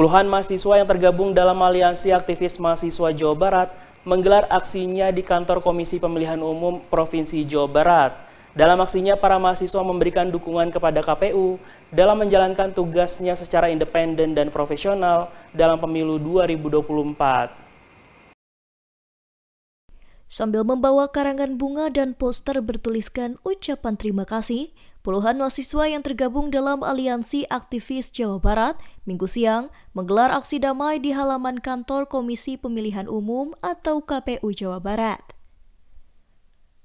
Puluhan mahasiswa yang tergabung dalam aliansi aktivis mahasiswa Jawa Barat menggelar aksinya di kantor Komisi Pemilihan Umum Provinsi Jawa Barat. Dalam aksinya, para mahasiswa memberikan dukungan kepada KPU dalam menjalankan tugasnya secara independen dan profesional dalam pemilu 2024. Sambil membawa karangan bunga dan poster bertuliskan ucapan terima kasih, puluhan mahasiswa yang tergabung dalam Aliansi Aktivis Jawa Barat minggu siang menggelar aksi damai di halaman kantor Komisi Pemilihan Umum atau KPU Jawa Barat.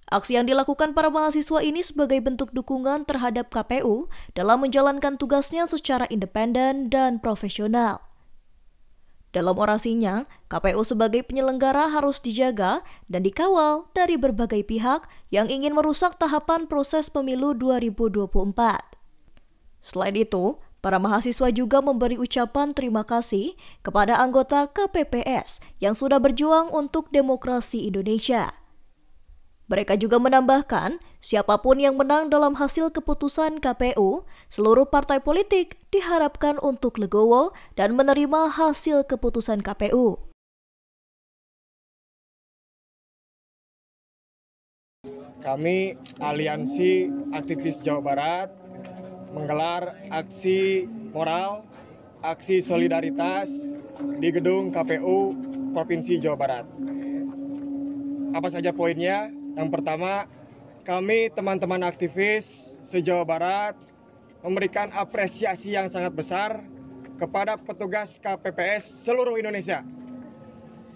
Aksi yang dilakukan para mahasiswa ini sebagai bentuk dukungan terhadap KPU dalam menjalankan tugasnya secara independen dan profesional. Dalam orasinya, KPU sebagai penyelenggara harus dijaga dan dikawal dari berbagai pihak yang ingin merusak tahapan proses pemilu 2024. Selain itu, para mahasiswa juga memberi ucapan terima kasih kepada anggota KPPS yang sudah berjuang untuk demokrasi Indonesia. Mereka juga menambahkan, siapapun yang menang dalam hasil keputusan KPU, seluruh partai politik diharapkan untuk legowo dan menerima hasil keputusan KPU. Kami aliansi aktivis Jawa Barat menggelar aksi moral, aksi solidaritas di gedung KPU Provinsi Jawa Barat. Apa saja poinnya? Yang pertama, kami teman-teman aktivis se-Jawa Barat memberikan apresiasi yang sangat besar kepada petugas KPPS seluruh Indonesia.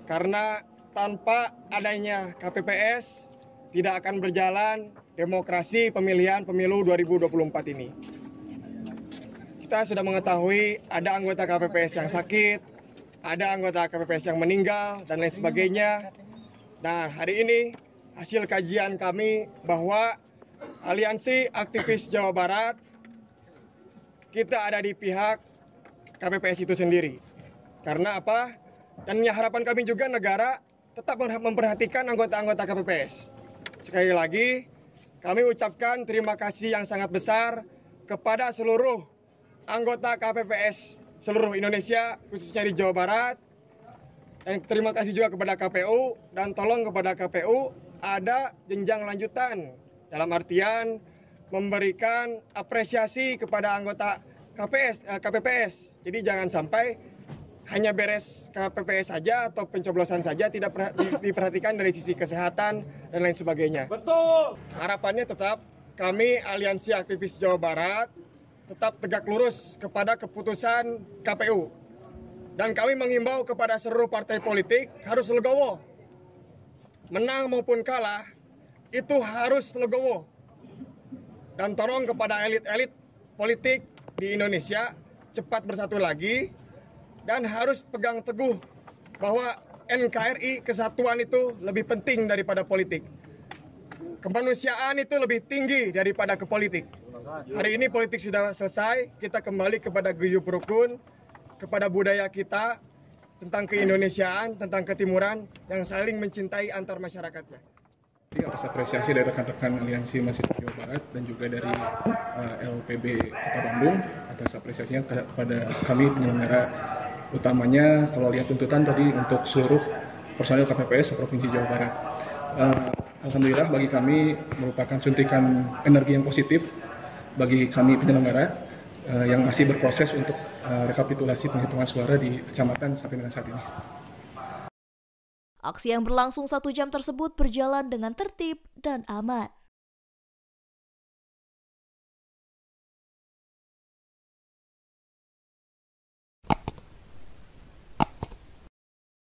Karena tanpa adanya KPPS tidak akan berjalan demokrasi pemilihan pemilu 2024 ini. Kita sudah mengetahui ada anggota KPPS yang sakit, ada anggota KPPS yang meninggal dan lain sebagainya. Nah, hari ini hasil kajian kami bahwa aliansi aktivis Jawa Barat kita ada di pihak KPPS itu sendiri. Karena apa? Dan harapan kami juga negara tetap memperhatikan anggota-anggota KPPS. Sekali lagi, kami ucapkan terima kasih yang sangat besar kepada seluruh anggota KPPS seluruh Indonesia, khususnya di Jawa Barat. Dan terima kasih juga kepada KPU dan tolong kepada KPU ada jenjang lanjutan dalam artian memberikan apresiasi kepada anggota KPS eh, KPPS. Jadi jangan sampai hanya beres KPPS saja atau pencoblosan saja tidak diperhatikan dari sisi kesehatan dan lain sebagainya. Betul. Harapannya tetap kami Aliansi Aktivis Jawa Barat tetap tegak lurus kepada keputusan KPU. Dan kami mengimbau kepada seluruh partai politik harus legowo menang maupun kalah itu harus legowo dan tolong kepada elit-elit politik di Indonesia cepat bersatu lagi dan harus pegang teguh bahwa NKRI kesatuan itu lebih penting daripada politik. Kemanusiaan itu lebih tinggi daripada ke Hari ini politik sudah selesai, kita kembali kepada guyub rukun, kepada budaya kita, tentang keindonesiaan, tentang ketimuran yang saling mencintai antar masyarakatnya. Jadi iya, atas apresiasi dari rekan-rekan aliansi mahasiswa Jawa Barat dan juga dari uh, eh, LPB Kota Bandung atas apresiasinya kepada kami penyelenggara utamanya kalau lihat tuntutan tadi untuk seluruh personil KPPS Provinsi Jawa Barat. Uh, Alhamdulillah bagi kami merupakan suntikan energi yang positif bagi kami penyelenggara uh, yang masih berproses untuk uh, rekapitulasi penghitungan suara di kecamatan sampai dengan saat ini. Aksi yang berlangsung satu jam tersebut berjalan dengan tertib dan aman.